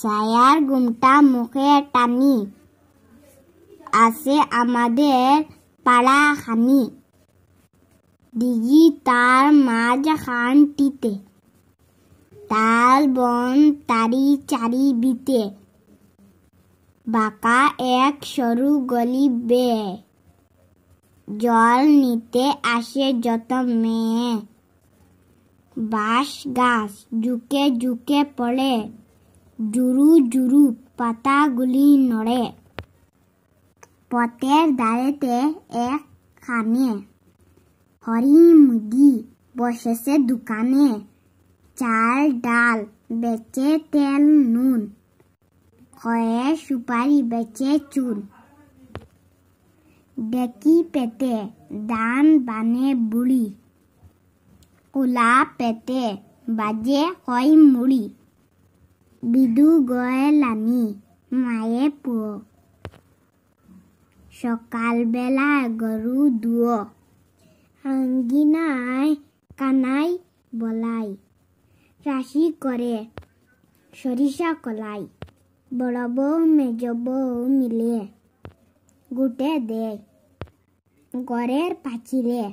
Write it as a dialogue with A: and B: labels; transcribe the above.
A: ছায়ার গুমটা মুখে টানি আছে আমাদের পাড়া খানি দিঘি তার মাঝ খানটিতে তাল বন তারি চারি বিতে বাঁকা এক সরু গলি বে জল নিতে আসে যত মেয়ে বাঁশ গাছ ঝুঁকে ঝুঁকে পড়ে জুৰু জুৰু পাতা গুলি নৰে পতেৰ দাৰেতে এক খানে হৰি মুদি বসেছে দোকানে চাল ডাল বেচে তেল নুন কয়ে সুপাৰি বেচে চুন ডেকি পেটে দান বানে বুঢ়ী কোলা পেটে বাজে হয় মুড়ি বিদু গয়ে লানি মায়ে পুয় সকালবেলা গরু দুয় আঙ্গিনায় কানাই বলাই রাশি করে সরিষা কলাই বড় বউ মেজ বউ মিলে গুটে দেয় ঘরের পাচিরে